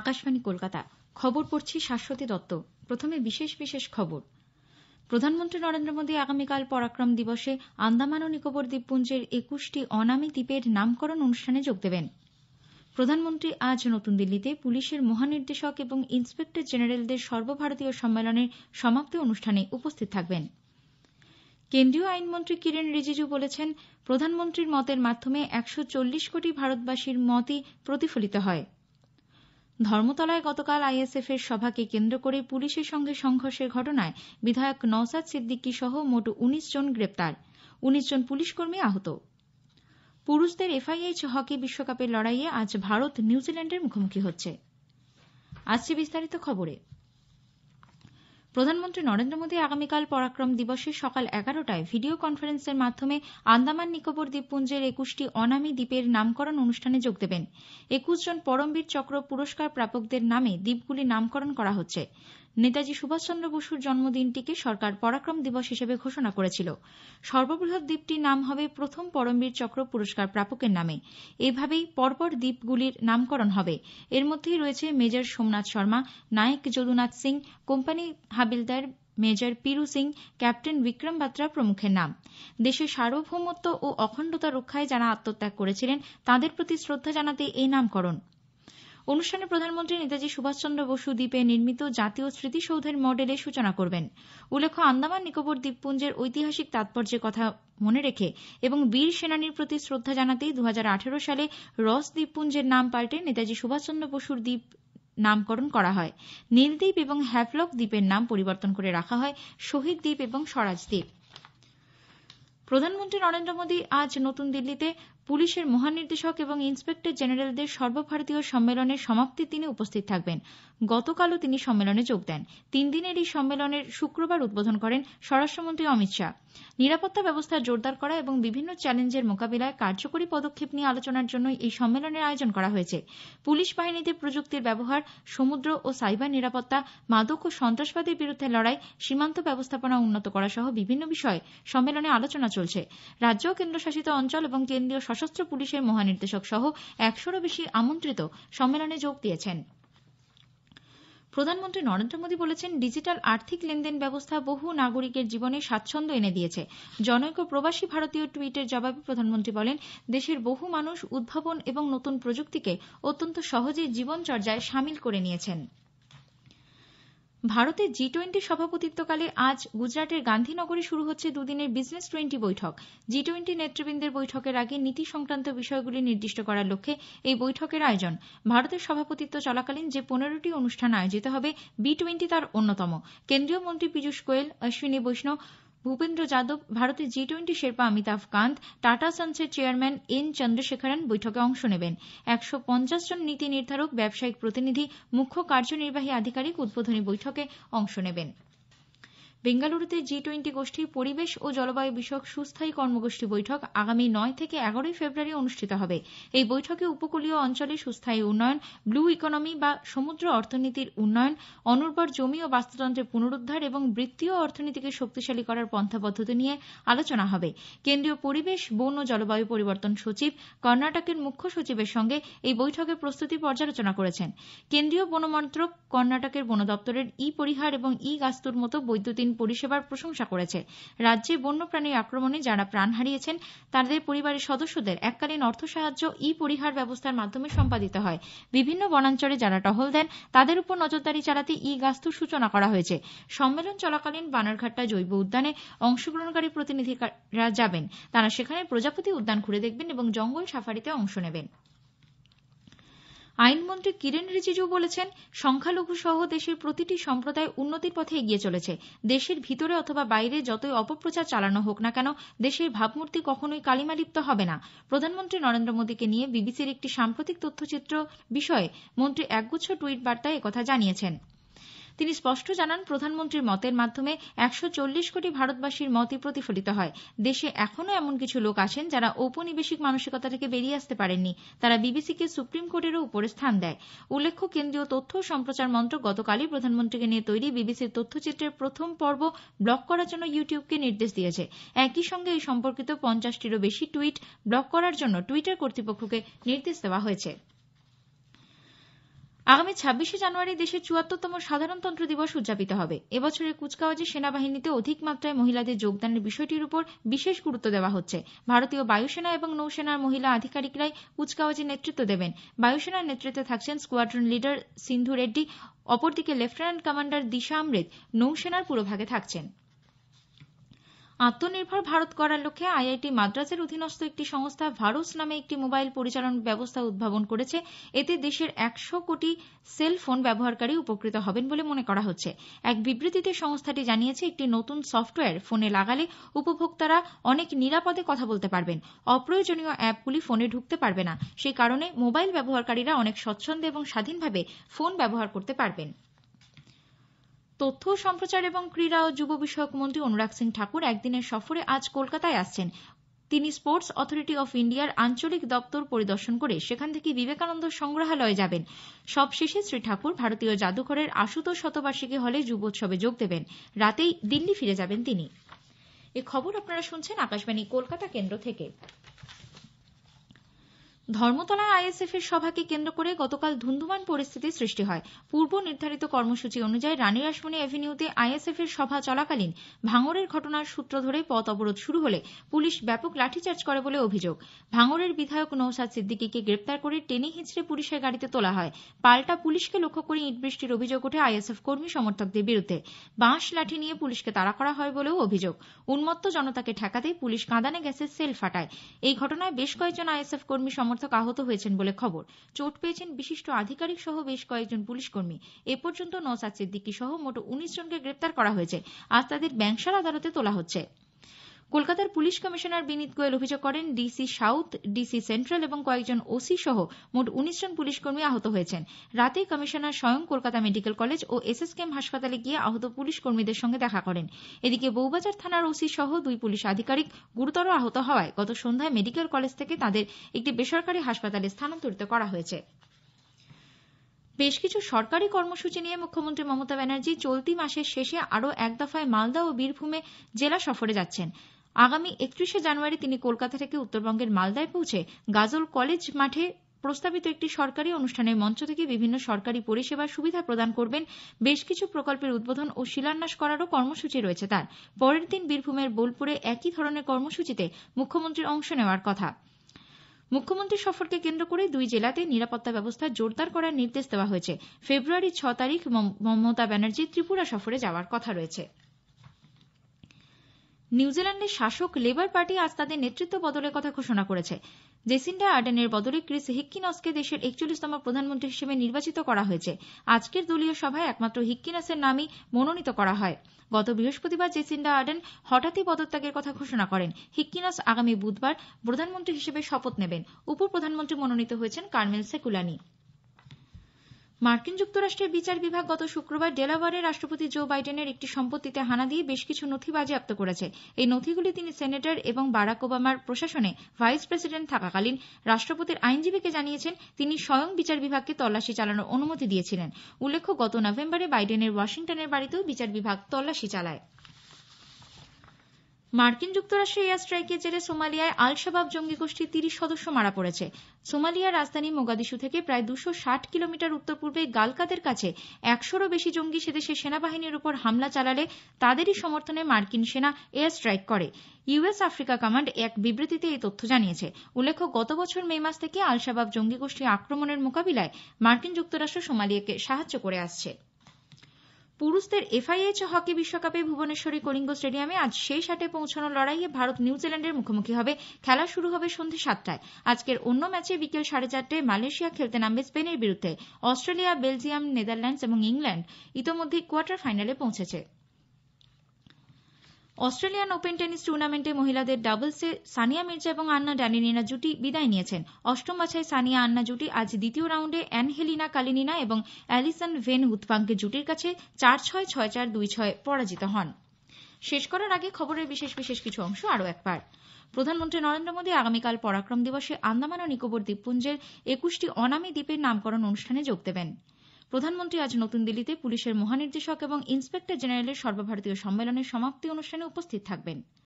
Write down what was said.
আকাশবাণী কলকাতা খবর পড়ছি শাশ্বতী দত্ত প্রথমে বিশেষ বিশেষ খবর প্রধানমন্ত্রী নরেন্দ্র মোদী আগামীকাল পরাক্রম দিবসে আন্দামান ও নিকোবর দ্বীপপুঞ্জের একুশটি অনামী দ্বীপের নামকরণ অনুষ্ঠানে যোগ দেবেন প্রধানমন্ত্রী আজ নতুন দিল্লিতে পুলিশের মহানির্দেশক এবং ইন্সপেক্টর জেনারেলদের সর্বভারতীয় সম্মেলনের সমাপ্তি অনুষ্ঠানে উপস্থিত থাকবেন কেন্দ্রীয় আইনমন্ত্রী কিরেন রিজিজু বলেছেন প্রধানমন্ত্রীর মতের মাধ্যমে একশো কোটি ভারতবাসীর মতই প্রতিফলিত হয় ধর্মতলায় গতকাল আইএসএফের সভাকে কেন্দ্র করে পুলিশের সঙ্গে সংঘর্ষের ঘটনায় বিধায়ক নওসাদ সিদ্দিকী সহ মোট উনিশ জন গ্রেপ্তার উনিশ জন পুলিশকর্মী আহত পুরুষদের এফআইএইচ হকি বিশ্বকাপের লড়াইয়ে আজ ভারত নিউজিল্যান্ডের মুখোমুখি হচ্ছে বিস্তারিত খবরে প্রধানমন্ত্রী নরেন্দ্র মোদী আগামীকাল পরাক্রম দিবসে সকাল এগারোটায় ভিডিও কনফারেন্সের মাধ্যমে আন্দামান নিকোবর দ্বীপপুঞ্জের একুশটি অনামী দ্বীপের নামকরণ অনুষ্ঠানে যোগ দেবেন একুশ জন পরমবীর চক্র পুরস্কার প্রাপকদের নামে দ্বীপগুলির নামকরণ করা হচ্ছে নেতাজি সুভাষচন্দ্র বসুর জন্মদিনটিকে সরকার পরাক্রম দিবস হিসেবে ঘোষণা করেছিল সর্ববৃহৎ দ্বীপটির নাম হবে প্রথম পরমবীর চক্র পুরস্কার প্রাপকের নামে এভাবেই পরপর দ্বীপগুলির নামকরণ হবে এর মধ্যেই রয়েছে major Somnath Sharma Naik Jadunath Singh company havildar major Piru Singh captain Vikram Batra প্রমুখের নাম দেশের সার্বভৌমত্ব ও অখণ্ডতা রক্ষায় যারা আত্মত্যাগ করেছিলেন তাদের প্রতি শ্রদ্ধা জানাতে এই নামকরণ অনুষ্ঠানে প্রধানমন্ত্রী নেতাজি সুভাষচন্দ্র বসু দ্বীপে নির্মিত জাতীয় স্মৃতিসৌধের মডেলের সূচনা করবেন উল্লেখ্য আন্দামান নিকোবর দ্বীপপুঞ্জের ঐতিহাসিক তাৎপর্যের কথা মনে রেখে এবং বীর সেনানীর প্রতি শ্রদ্ধা জানাতেই দু সালে রস দ্বীপপুঞ্জের নাম পাল্টে নেতাজি সুভাষচন্দ্র বসুর দ্বীপ নামকরণ করা হয় নীলদ্বীপ এবং হ্যাফলক দ্বীপের নাম পরিবর্তন করে রাখা হয় শহীদ দ্বীপ এবং স্বরাজ দ্বীপ প্রধানমন্ত্রী নরেন্দ্র মোদী আজ নতুন দিল্লিতে পুলিশের মহানির্দেশক এবং ইন্সপেক্টর জেনারেলদের সর্বভারতীয় সম্মেলনের সমাপ্তি তিনি উপস্থিত থাকবেন গতকালও তিনি সম্মেলনে যোগ দেন তিন দিনের এই সম্মেলনের শুক্রবার উদ্বোধন করেন স্বরাষ্ট্রমন্ত্রী অমিত শাহ নিরাপত্তা ব্যবস্থা জোরদার করা এবং বিভিন্ন চ্যালেঞ্জের মোকাবিলায় কার্যকরী পদক্ষেপ নিয়ে আলোচনার জন্য এই সম্মেলনের আয়োজন করা হয়েছে পুলিশ বাহিনীতে প্রযুক্তির ব্যবহার সমুদ্র ও সাইবার নিরাপত্তা মাদক ও সন্ত্রাসবাদের বিরুদ্ধে লড়াই সীমান্ত ব্যবস্থাপনা উন্নত করা সহ বিভিন্ন বিষয়ে সম্মেলনে আলোচনা চলছে রাজ্য কেন্দ্রশাসিত অঞ্চল এবং কেন্দ্রীয় সশস্ত্র পুলিশের মহানির্দেশক সহ একশোরও বেশি আমন্ত্রিত সম্মেলনে যোগ দিয়েছেন প্রধানমন্ত্রী নরেন্দ্র মোদী বলেছেন ডিজিটাল আর্থিক লেনদেন ব্যবস্থা বহু নাগরিকের জীবনে স্বাচ্ছন্দ্য এনে দিয়েছে জনৈক প্রবাসী ভারতীয় টুইটের জবাবে প্রধানমন্ত্রী বলেন দেশের বহু মানুষ উদ্ভাবন এবং নতুন প্রযুক্তিকে অত্যন্ত সহজেই জীবনচর্যায় সামিল করে নিয়েছেন ভারতের জি টোয়েন্টি সভাপতিত্বকালে আজ গুজরাটের গান্ধীনগরে শুরু হচ্ছে দুদিনের বিজনেস টোয়েন্টি বৈঠক জি টোয়েন্টি নেতৃবৃন্দের বৈঠকের আগে নীতি সংক্রান্ত বিষয়গুলি নির্দিষ্ট করার লক্ষ্যে এই বৈঠকের আয়োজন ভারতের সভাপতিত্ব চলাকালীন যে পনেরোটি অনুষ্ঠান আয়োজিত হবে বি টোয়েন্টি তার অন্যতম কেন্দ্রীয় মন্ত্রী পীযূষ গোয়েল অশ্বিনী বৈষ্ণব ভূপেন্দ্র যাদব ভারতের জি টোয়েন্টি শেরপা অমিতাভ কান্ত টাটা সন্সের চেয়ারম্যান এন চন্দ্রশেখরন বৈঠকে অংশ নেবেন একশো পঞ্চাশ জন নীতি নির্ধারক ব্যবসায়িক প্রতিনিধি মুখ্য কার্যনির্বাহী আধিকারিক উদ্বোধনী বৈঠকে অংশ নেবেন বেঙ্গালুরুতে জি টোয়েন্টি গোষ্ঠীর পরিবেশ ও জলবায়ু বিষয়ক সুস্থায়ী কর্মগোষ্ঠী বৈঠক আগামী নয় থেকে এগারোই ফেব্রুয়ারি অনুষ্ঠিত হবে এই বৈঠকে উপকূলীয় অঞ্চলে সুস্থায়ী উন্নয়ন ব্লু ইকোনমি বা সমুদ্র অর্থনীতির উন্নয়ন অনুর্বর জমি ও বাস্তুতন্ত্রের পুনরুদ্ধার এবং বৃত্তীয় অর্থনীতিকে শক্তিশালী করার পন্থা পদ্ধতি নিয়ে আলোচনা হবে কেন্দ্রীয় পরিবেশ বন ও জলবায়ু পরিবর্তন সচিব কর্ণাটকের মুখ্য সচিবের সঙ্গে এই বৈঠকের প্রস্তুতি পর্যালোচনা করেছেন কেন্দ্রীয় বনমন্ত্রক কর্ণাটকের বন দপ্তরের ই পরিহার এবং ই গাস্তুর মতো বৈদ্যুতিন পরিষেবার প্রশংসা করেছে রাজ্যে বন্যপ্রাণীর আক্রমণে যারা প্রাণ হারিয়েছেন তাদের পরিবারের সদস্যদের এককালীন অর্থ সাহায্য ই পরিহার ব্যবস্থার মাধ্যমে সম্পাদিত হয় বিভিন্ন বনাঞ্চলে যারা টহল দেন তাদের উপর নজরদারি চালাতে ই গাস্তু সূচনা করা হয়েছে সম্মেলন চলাকালীন বানারঘাটা জৈব উদ্যানে অংশগ্রহণকারী প্রতিনিধিরা যাবেন তারা সেখানে প্রজাপতি উদ্যান ঘুরে দেখবেন এবং জঙ্গল সাফারিতে অংশ নেবেন আইনমন্ত্রী কিরেন রিজিজু বলেছেন সংখ্যালঘু সহ দেশের প্রতিটি সম্প্রদায় উন্নতির পথে এগিয়ে চলেছে দেশের ভিতরে অথবা বাইরে যতই অপপ্রচার চালানো হোক না কেন দেশের ভাবমূর্তি কখনোই কালিমালিপ্ত হবে না প্রধানমন্ত্রী নরেন্দ্র মোদীকে নিয়ে বিবিসির একটি সাম্প্রতিক তথ্যচিত্র বিষয়ে মন্ত্রী একগুচ্ছ টুইট বার্তায় একথা জানিয়েছেন তিনি স্পষ্ট জানান প্রধানমন্ত্রীর মতের মাধ্যমে একশো চল্লিশ কোটি ভারতবাসীর মতই প্রতিফলিত হয় দেশে এখনো এমন কিছু লোক আছেন যারা ঔপনিবেশিক মানসিকতা থেকে বেরিয়ে আসতে পারেননি তারা বিবিসিকে সুপ্রিম কোর্টেরও উপরে স্থান দেয় উল্লেখ্য কেন্দ্রীয় তথ্য ও সম্প্রচার মন্ত্রক গতকালই প্রধানমন্ত্রীকে নিয়ে তৈরি বিবিসির তথ্যচিত্রের প্রথম পর্ব ব্লক করার জন্য ইউটিউবকে নির্দেশ দিয়েছে একই সঙ্গে এই সম্পর্কিত পঞ্চাশটিরও বেশি টুইট ব্লক করার জন্য টুইটার কর্তৃপক্ষকে নির্দেশ দেওয়া হয়েছে আগামী ছাব্বিশে জানুয়ারি দেশের চুয়াত্তরতম সাধারণতন্ত্র দিবস উদযাপিত হবে এবছরের কুচকাওয়াজে সেনাবাহিনীতে অধিক মাত্রায় মহিলাদের যোগদানের বিষয়টির উপর বিশেষ গুরুত্ব দেওয়া হচ্ছে ভারতীয় বায়ুসেনা এবং নৌসেনার মহিলা আধিকারিকরাই কুচকাওয়াজে নেতৃত্ব দেবেন বায়ুসেনার নেতৃত্বে থাকছেন স্কোয়াড্রন লিডার সিন্ধু রেড্ডি অপরদিকে লেফটেন্যান্ট কমান্ডার দিশা আমৃত নৌসেনার পুরোভাগে থাকছেন আত্মনির্ভর ভারত গড়ার লক্ষ্যে আইআইটি মাদ্রাজের অধীনস্থ একটি সংস্থা ভারুস নামে একটি মোবাইল পরিচালন ব্যবস্থা উদ্ভাবন করেছে এতে দেশের একশো কোটি সেল ফোন ব্যবহারকারী উপকৃত হবেন বলে মনে করা হচ্ছে এক বিবৃতিতে সংস্থাটি জানিয়েছে একটি নতুন সফটওয়্যার ফোনে লাগালে উপভোক্তারা অনেক নিরাপদে কথা বলতে পারবেন অপ্রয়োজনীয় অ্যাপগুলি ফোনে ঢুকতে পারবে না সেই কারণে মোবাইল ব্যবহারকারীরা অনেক স্বচ্ছন্দে এবং স্বাধীনভাবে ফোন ব্যবহার করতে পারবেন তথ্য সম্প্রচার এবং ক্রীড়া ও যুব বিষয়ক মন্ত্রী অনুরাগ সিং ঠাকুর একদিনের সফরে আজ কলকাতায় আসছেন তিনি স্পোর্টস অথরিটি অফ ইন্ডিয়ার আঞ্চলিক দপ্তর পরিদর্শন করে সেখান থেকে বিবেকানন্দ সংগ্রহালয়ে যাবেন সবশেষে শ্রী ঠাকুর ভারতীয় জাদুঘরের আশুতোষ শতবার্ষিকী হলে যুবোৎসবে যোগ দেবেন রাতেই দিল্লি ফিরে যাবেন তিনি এ খবর আপনারা শুনছেন আকাশবাণী কলকাতা কেন্দ্র থেকে ধর্মতলার আইএসএফ এর সভাকে কেন্দ্র করে গতকাল ধুন্ধুমান পরিস্থিতির সৃষ্টি হয় পূর্ব নির্ধারিত কর্মসূচি অনুযায়ী রানী আসমানী এভিনিউতে আইএসএফ এর সভা চলাকালীন ভাঙড়ের ঘটনার সূত্র ধরে পথ অবরোধ শুরু হলে পুলিশ ব্যাপক লাঠিচার্জ করে বলে অভিযোগ ভাঙড়ের বিধায়ক নৌসাদ সিদ্দিকীকে গ্রেপ্তার করে টেনে হিঁচড়ে পুলিশের গাড়িতে তোলা হয় পাল্টা পুলিশকে লক্ষ্য করে ইটবৃষ্টির অভিযোগ ওঠে আইএসএফ কর্মী সমর্থকদের বিরুদ্ধে বাঁশ লাঠি নিয়ে পুলিশকে তাড়া করা হয় বলেও অভিযোগ উন্মত্ত জনতাকে ঠেকাতে পুলিশ কাঁদানে গ্যাসের সেল ফাটায় এই ঘটনায় বেশ কয়েকজন আইএসএফ কর্মী সমর্থক সমর্থক আহত হয়েছেন বলে খবর চোট পেয়েছেন বিশিষ্ট আধিকারিক সহ বেশ কয়েকজন পুলিশ কর্মী এ পর্যন্ত নওসাদ সিদ্দিকী সহ মোট উনিশ জনকে গ্রেপ্তার করা হয়েছে আজ তাদের ব্যাংসার আদালতে তোলা হচ্ছে কলকাতার পুলিশ কমিশনার বিনীত গোয়েল অভিযোগ করেন ডিসি সাউথ ডিসি সেন্ট্রাল এবং কয়েকজন ওসি সহ মোট উনিশ জন পুলিশ কর্মী আহত হয়েছেন রাতে কমিশনার স্বয়ং কলকাতা মেডিকেল কলেজ ও এসএসকেএম হাসপাতালে গিয়ে আহত পুলিশ কর্মীদের সঙ্গে দেখা করেন এদিকে বৌবাজার থানার ওসি সহ দুই পুলিশ আধিকারিক গুরুতর আহত হওয়ায় গত সন্ধ্যায় মেডিকেল কলেজ থেকে তাদের একটি বেসরকারি হাসপাতালে স্থানান্তরিত করা হয়েছে বেশ কিছু সরকারি কর্মসূচি নিয়ে মুখ্যমন্ত্রী মমতা ব্যানার্জি চলতি মাসের শেষে আরও এক দফায় মালদা ও বীরভূমে জেলা সফরে যাচ্ছেন আগামী একত্রিশে জানুয়ারি তিনি কলকাতা থেকে উত্তরবঙ্গের মালদায় পৌঁছে গাজল কলেজ মাঠে প্রস্তাবিত একটি সরকারি অনুষ্ঠানের মঞ্চ থেকে বিভিন্ন সরকারি পরিষেবার সুবিধা প্রদান করবেন বেশ কিছু প্রকল্পের উদ্বোধন ও শিলান্যাস করারও কর্মসূচি রয়েছে তার পরের দিন বীরভূমের বোলপুরে একই ধরনের কর্মসূচিতে মুখ্যমন্ত্রীর অংশ নেওয়ার কথা মুখ্যমন্ত্রী সফরকে কেন্দ্র করে দুই জেলাতে নিরাপত্তা ব্যবস্থা জোরদার করার নির্দেশ দেওয়া হয়েছে ফেব্রুয়ারির ছ তারিখ মমতা ব্যানার্জির ত্রিপুরা সফরে যাওয়ার কথা রয়েছে নিউজিল্যান্ডের শাসক লেবার পার্টি আজ তাদের নেতৃত্ব বদলের কথা ঘোষণা করেছে জেসিন্ডা আর্ডেনের বদলে ক্রিস হিক্কিনসকে দেশের একচল্লিশতম প্রধানমন্ত্রী হিসেবে নির্বাচিত করা হয়েছে আজকের দলীয় সভায় একমাত্র হিক্কিনসের নামই মনোনীত করা হয় গত বৃহস্পতিবার জেসিন্ডা আর্ডেন হঠাৎই পদত্যাগের কথা ঘোষণা করেন হিক্কিনস আগামী বুধবার প্রধানমন্ত্রী হিসেবে শপথ নেবেন উপ প্রধানমন্ত্রী মনোনীত হয়েছেন কার্মেল সেকুলানি মার্কিন যুক্তরাষ্ট্রের বিচার বিভাগ গত শুক্রবার ডেলাওয়ারে রাষ্ট্রপতি জো বাইডেনের একটি সম্পত্তিতে হানা দিয়ে বেশ কিছু নথি বাজেয়াপ্ত করেছে এই নথিগুলি তিনি সেনেটর এবং বারাক ওবামার প্রশাসনে ভাইস প্রেসিডেন্ট থাকাকালীন রাষ্ট্রপতির আইনজীবীকে জানিয়েছেন তিনি স্বয়ং বিচার বিভাগকে তল্লাশি চালানোর অনুমতি দিয়েছিলেন উল্লেখ্য গত নভেম্বরে বাইডেনের ওয়াশিংটনের বাড়িতেও বিচার বিভাগ তল্লাশি চালায় মার্কিন যুক্তরাষ্ট্রের এয়ার স্ট্রাইকের জেরে সোমালিয়ায় আল শাবাব জঙ্গি গোষ্ঠীর তিরিশ সদস্য মারা পড়েছে সোমালিয়ার রাজধানী মোগাদিশু থেকে প্রায় দুশো ষাট কিলোমিটার উত্তর পূর্বে গালকাদের কাছে একশোরও বেশি জঙ্গি সেদেশে সেনাবাহিনীর উপর হামলা চালালে তাদেরই সমর্থনে মার্কিন সেনা এয়ার স্ট্রাইক করে ইউএস আফ্রিকা কমান্ড এক বিবৃতিতে এই তথ্য জানিয়েছে উল্লেখ্য গত বছর মে মাস থেকে আল শাবাব জঙ্গি গোষ্ঠী আক্রমণের মোকাবিলায় মার্কিন যুক্তরাষ্ট্র সোমালিয়াকে সাহায্য করে আসছে পুরুষদের এফআইএইচ হকি বিশ্বকাপে ভুবনেশ্বরী কলিঙ্গ স্টেডিয়ামে আজ শেষ আটে পৌঁছানোর লড়াইয়ে ভারত নিউজিল্যান্ডের মুখোমুখি হবে খেলা শুরু হবে সন্ধে সাতটায় আজকের অন্য ম্যাচে বিকেল সাড়ে চারটায় মালয়েশিয়া খেলতে নামবে স্পেনের বিরুদ্ধে অস্ট্রেলিয়া বেলজিয়াম নেদারল্যান্ডস এবং ইংল্যান্ড ইতোমধ্যেই কোয়ার্টার ফাইনালে পৌঁছেছে অস্ট্রেলিয়ান ওপেন টেনিস টুর্নামেন্টে মহিলাদের ডাবলসে সানিয়া মির্জা এবং আন্না ড্যানিলিনা জুটি বিদায় নিয়েছেন অষ্টম বাছাই সানিয়া আন্না জুটি আজ দ্বিতীয় রাউন্ডে অ্যানহেলিনা কালিনিনা এবং অ্যালিসন ভেন উথবাঙ্কে জুটির কাছে চার ছয় ছয় চার দুই ছয় পরাজিত হন শেষ করার আগে খবরের বিশেষ বিশেষ কিছু অংশ আরও একবার প্রধানমন্ত্রী নরেন্দ্র মোদী আগামীকাল পরাক্রম দিবসে আন্দামান ও নিকোবর দ্বীপপুঞ্জের একুশটি অনামী দ্বীপের নামকরণ অনুষ্ঠানে যোগ দেবেন প্রধানমন্ত্রী আজ নতুন দিল্লিতে পুলিশের মহানির্দেশক এবং ইন্সপেক্টর জেনারেলের সর্বভারতীয় সম্মেলনের সমাপ্তি অনুষ্ঠানে উপস্থিত থাকবেন